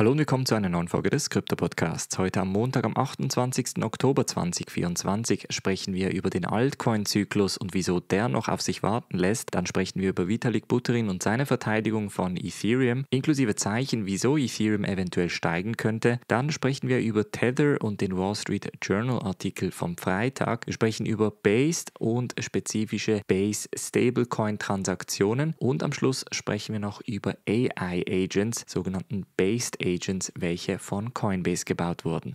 Hallo und willkommen zu einer neuen Folge des Krypto-Podcasts. Heute am Montag, am 28. Oktober 2024, sprechen wir über den Altcoin-Zyklus und wieso der noch auf sich warten lässt. Dann sprechen wir über Vitalik Buterin und seine Verteidigung von Ethereum, inklusive Zeichen, wieso Ethereum eventuell steigen könnte. Dann sprechen wir über Tether und den Wall Street Journal-Artikel vom Freitag. Wir sprechen über Based und spezifische Base-Stablecoin-Transaktionen. Und am Schluss sprechen wir noch über AI-Agents, sogenannten Based Agents Pages, welche von Coinbase gebaut wurden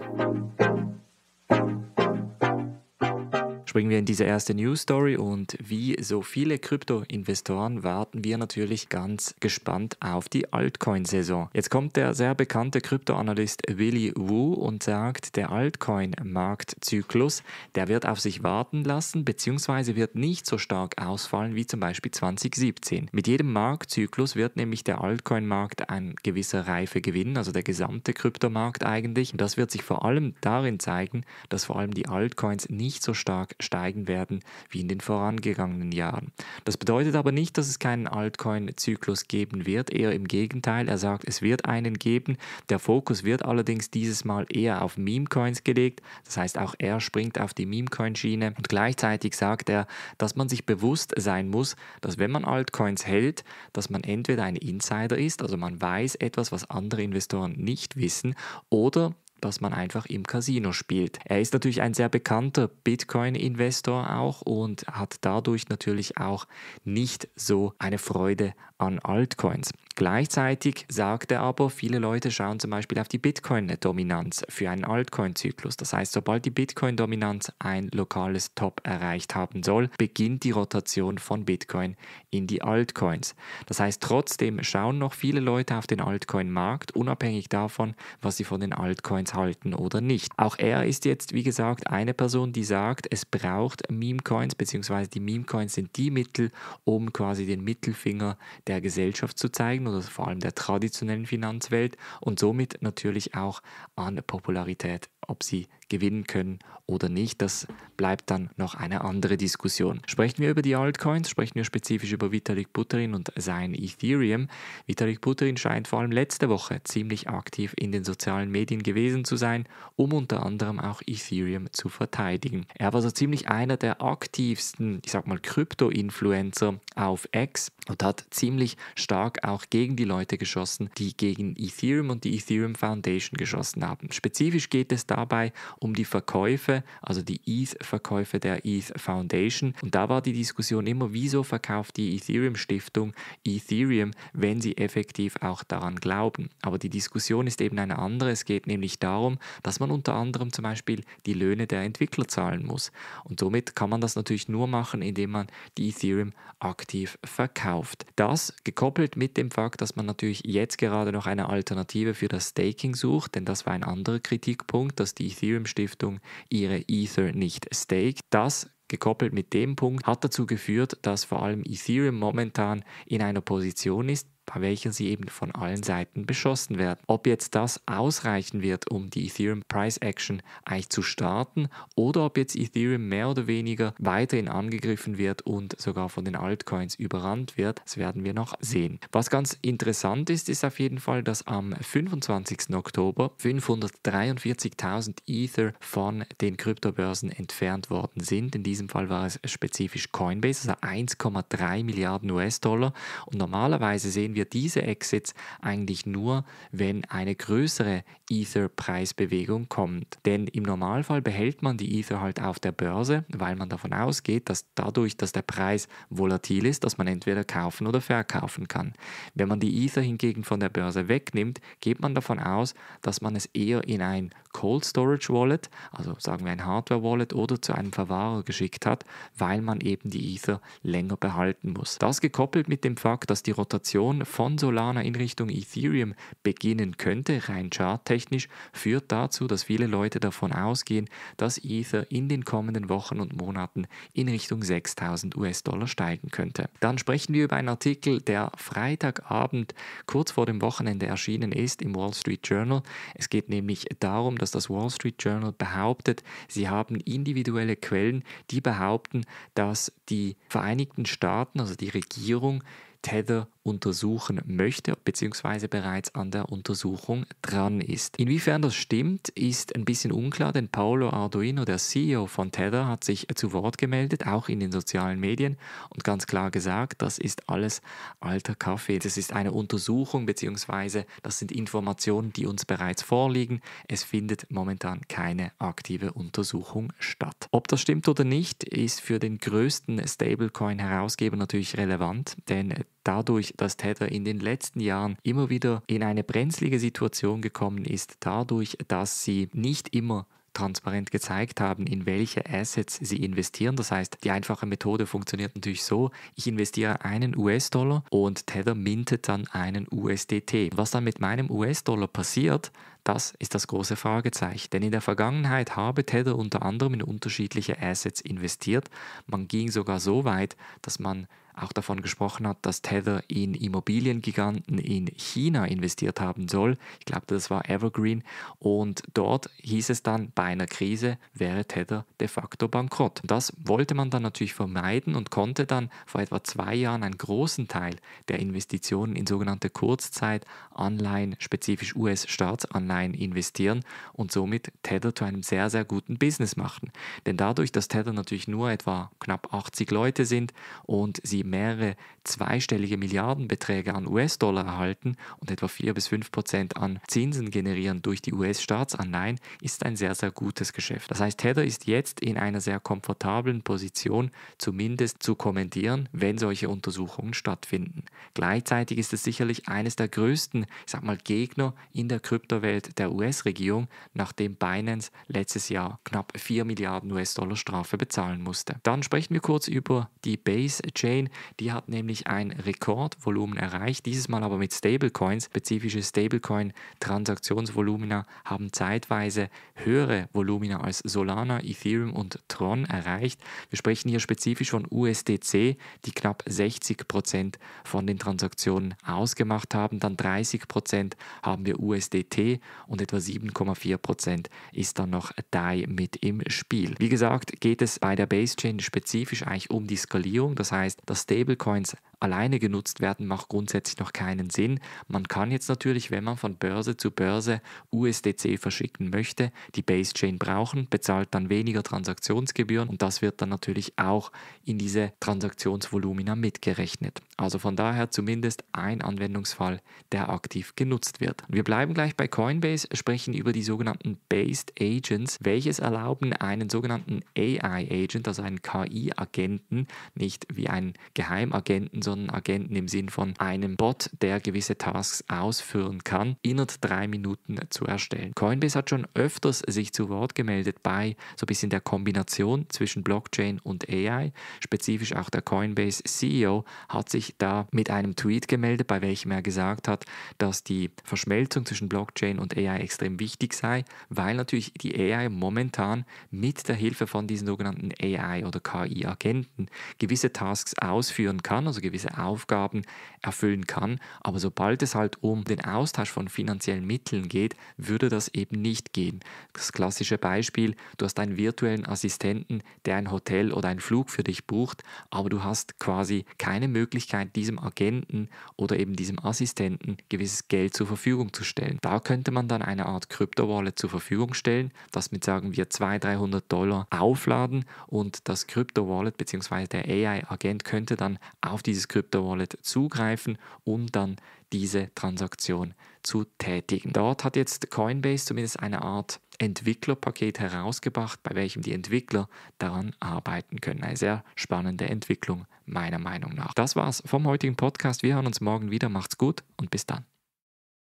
springen wir in diese erste News Story und wie so viele Krypto-Investoren warten wir natürlich ganz gespannt auf die Altcoin-Saison. Jetzt kommt der sehr bekannte Krypto-Analyst Willy Wu und sagt, der Altcoin-Marktzyklus, der wird auf sich warten lassen bzw. wird nicht so stark ausfallen wie zum Beispiel 2017. Mit jedem Marktzyklus wird nämlich der Altcoin-Markt ein gewisser Reife gewinnen, also der gesamte Kryptomarkt eigentlich. Und das wird sich vor allem darin zeigen, dass vor allem die Altcoins nicht so stark steigen werden wie in den vorangegangenen Jahren. Das bedeutet aber nicht, dass es keinen Altcoin-Zyklus geben wird, eher im Gegenteil. Er sagt, es wird einen geben. Der Fokus wird allerdings dieses Mal eher auf Meme-Coins gelegt. Das heißt, auch er springt auf die Meme-Coin-Schiene und gleichzeitig sagt er, dass man sich bewusst sein muss, dass wenn man Altcoins hält, dass man entweder ein Insider ist, also man weiß etwas, was andere Investoren nicht wissen, oder dass man einfach im Casino spielt. Er ist natürlich ein sehr bekannter Bitcoin-Investor auch und hat dadurch natürlich auch nicht so eine Freude an Altcoins. Gleichzeitig sagt er aber, viele Leute schauen zum Beispiel auf die Bitcoin-Dominanz für einen Altcoin-Zyklus. Das heißt, sobald die Bitcoin-Dominanz ein lokales Top erreicht haben soll, beginnt die Rotation von Bitcoin in die Altcoins. Das heißt, trotzdem schauen noch viele Leute auf den Altcoin-Markt, unabhängig davon, was sie von den Altcoins halten oder nicht. Auch er ist jetzt, wie gesagt, eine Person, die sagt, es braucht Meme-Coins, beziehungsweise die Meme-Coins sind die Mittel, um quasi den Mittelfinger der Gesellschaft zu zeigen finanziellen oder vor allem der traditionellen Finanzwelt und somit natürlich auch an Popularität, ob sie gewinnen können oder nicht. Das bleibt dann noch eine andere Diskussion. Sprechen wir über die Altcoins, sprechen wir spezifisch über Vitalik Buterin und sein Ethereum. Vitalik Buterin scheint vor allem letzte Woche ziemlich aktiv in den sozialen Medien gewesen zu sein, um unter anderem auch Ethereum zu verteidigen. Er war so ziemlich einer der aktivsten, ich sag mal, Krypto-Influencer auf X und hat ziemlich stark auch gegen die Leute geschossen, die gegen Ethereum und die Ethereum Foundation geschossen haben. Spezifisch geht es dabei um die Verkäufe, also die ETH-Verkäufe der ETH Foundation. Und da war die Diskussion immer, wieso verkauft die Ethereum-Stiftung Ethereum, wenn sie effektiv auch daran glauben. Aber die Diskussion ist eben eine andere. Es geht nämlich darum, dass man unter anderem zum Beispiel die Löhne der Entwickler zahlen muss. Und somit kann man das natürlich nur machen, indem man die Ethereum aktiv verkauft. Das gekoppelt mit dem Fakt, dass man natürlich jetzt gerade noch eine Alternative für das Staking sucht, denn das war ein anderer Kritikpunkt, dass die Ethereum Stiftung ihre Ether nicht staked. Das gekoppelt mit dem Punkt hat dazu geführt, dass vor allem Ethereum momentan in einer Position ist, bei welcher sie eben von allen Seiten beschossen werden. Ob jetzt das ausreichen wird, um die Ethereum Price Action eigentlich zu starten oder ob jetzt Ethereum mehr oder weniger weiterhin angegriffen wird und sogar von den Altcoins überrannt wird, das werden wir noch sehen. Was ganz interessant ist, ist auf jeden Fall, dass am 25. Oktober 543.000 Ether von den Kryptobörsen entfernt worden sind. In diesem Fall war es spezifisch Coinbase, also 1,3 Milliarden US-Dollar und normalerweise sehen sehen wir diese Exits eigentlich nur, wenn eine größere Ether-Preisbewegung kommt. Denn im Normalfall behält man die Ether halt auf der Börse, weil man davon ausgeht, dass dadurch, dass der Preis volatil ist, dass man entweder kaufen oder verkaufen kann. Wenn man die Ether hingegen von der Börse wegnimmt, geht man davon aus, dass man es eher in ein Cold Storage Wallet, also sagen wir ein Hardware Wallet oder zu einem Verwahrer geschickt hat, weil man eben die Ether länger behalten muss. Das gekoppelt mit dem Fakt, dass die Rotation von Solana in Richtung Ethereum beginnen könnte, rein charttechnisch, führt dazu, dass viele Leute davon ausgehen, dass Ether in den kommenden Wochen und Monaten in Richtung 6000 US-Dollar steigen könnte. Dann sprechen wir über einen Artikel, der Freitagabend kurz vor dem Wochenende erschienen ist im Wall Street Journal. Es geht nämlich darum, dass das Wall Street Journal behauptet, sie haben individuelle Quellen, die behaupten, dass die Vereinigten Staaten, also die Regierung, Tether untersuchen möchte bzw. bereits an der Untersuchung dran ist. Inwiefern das stimmt, ist ein bisschen unklar, denn Paolo Arduino, der CEO von Tether, hat sich zu Wort gemeldet, auch in den sozialen Medien und ganz klar gesagt, das ist alles alter Kaffee. Das ist eine Untersuchung bzw. das sind Informationen, die uns bereits vorliegen. Es findet momentan keine aktive Untersuchung statt. Ob das stimmt oder nicht, ist für den größten Stablecoin-Herausgeber natürlich relevant, denn dadurch, dass Tether in den letzten Jahren immer wieder in eine brenzlige Situation gekommen ist, dadurch, dass sie nicht immer transparent gezeigt haben, in welche Assets sie investieren. Das heißt, die einfache Methode funktioniert natürlich so, ich investiere einen US-Dollar und Tether mintet dann einen USDT. Was dann mit meinem US-Dollar passiert, das ist das große Fragezeichen, denn in der Vergangenheit habe Tether unter anderem in unterschiedliche Assets investiert. Man ging sogar so weit, dass man auch davon gesprochen hat, dass Tether in Immobiliengiganten in China investiert haben soll. Ich glaube, das war Evergreen. Und dort hieß es dann, bei einer Krise wäre Tether de facto bankrott. Das wollte man dann natürlich vermeiden und konnte dann vor etwa zwei Jahren einen großen Teil der Investitionen in sogenannte Kurzzeitanleihen, spezifisch US-Staatsanleihen, hinein investieren und somit Tether zu einem sehr, sehr guten Business machen. Denn dadurch, dass Tether natürlich nur etwa knapp 80 Leute sind und sie mehrere zweistellige Milliardenbeträge an US-Dollar erhalten und etwa 4 bis 5 Prozent an Zinsen generieren durch die US-Staatsanleihen, ist ein sehr, sehr gutes Geschäft. Das heißt, Tether ist jetzt in einer sehr komfortablen Position, zumindest zu kommentieren, wenn solche Untersuchungen stattfinden. Gleichzeitig ist es sicherlich eines der größten, ich sag mal, Gegner in der Kryptowelt Geld der US-Regierung, nachdem Binance letztes Jahr knapp 4 Milliarden US-Dollar Strafe bezahlen musste. Dann sprechen wir kurz über die Base Chain. Die hat nämlich ein Rekordvolumen erreicht, dieses Mal aber mit Stablecoins. Spezifische Stablecoin-Transaktionsvolumina haben zeitweise höhere Volumina als Solana, Ethereum und Tron erreicht. Wir sprechen hier spezifisch von USDC, die knapp 60% Prozent von den Transaktionen ausgemacht haben. Dann 30% Prozent haben wir USDT und etwa 7,4% ist dann noch DAI mit im Spiel. Wie gesagt, geht es bei der Basechain spezifisch eigentlich um die Skalierung, das heißt, dass Stablecoins alleine genutzt werden, macht grundsätzlich noch keinen Sinn. Man kann jetzt natürlich, wenn man von Börse zu Börse USDC verschicken möchte, die Basechain brauchen, bezahlt dann weniger Transaktionsgebühren und das wird dann natürlich auch in diese Transaktionsvolumina mitgerechnet. Also von daher zumindest ein Anwendungsfall, der aktiv genutzt wird. Wir bleiben gleich bei Coinbase Coinbase sprechen über die sogenannten Based Agents, welches erlauben, einen sogenannten AI-Agent, also einen KI-Agenten, nicht wie einen Geheimagenten, sondern Agenten im Sinn von einem Bot, der gewisse Tasks ausführen kann, innerhalb drei Minuten zu erstellen. Coinbase hat schon öfters sich zu Wort gemeldet bei so ein bisschen der Kombination zwischen Blockchain und AI. Spezifisch auch der Coinbase CEO hat sich da mit einem Tweet gemeldet, bei welchem er gesagt hat, dass die Verschmelzung zwischen Blockchain und AI extrem wichtig sei, weil natürlich die AI momentan mit der Hilfe von diesen sogenannten AI oder KI-Agenten gewisse Tasks ausführen kann, also gewisse Aufgaben erfüllen kann. Aber sobald es halt um den Austausch von finanziellen Mitteln geht, würde das eben nicht gehen. Das klassische Beispiel, du hast einen virtuellen Assistenten, der ein Hotel oder einen Flug für dich bucht, aber du hast quasi keine Möglichkeit, diesem Agenten oder eben diesem Assistenten gewisses Geld zur Verfügung zu stellen. Da könnte man man dann eine Art Krypto-Wallet zur Verfügung stellen, das mit sagen wir 200, 300 Dollar aufladen und das Krypto-Wallet bzw. der AI-Agent könnte dann auf dieses Krypto-Wallet zugreifen, um dann diese Transaktion zu tätigen. Dort hat jetzt Coinbase zumindest eine Art Entwicklerpaket herausgebracht, bei welchem die Entwickler daran arbeiten können. Eine sehr spannende Entwicklung meiner Meinung nach. Das war's vom heutigen Podcast. Wir hören uns morgen wieder. Macht's gut und bis dann.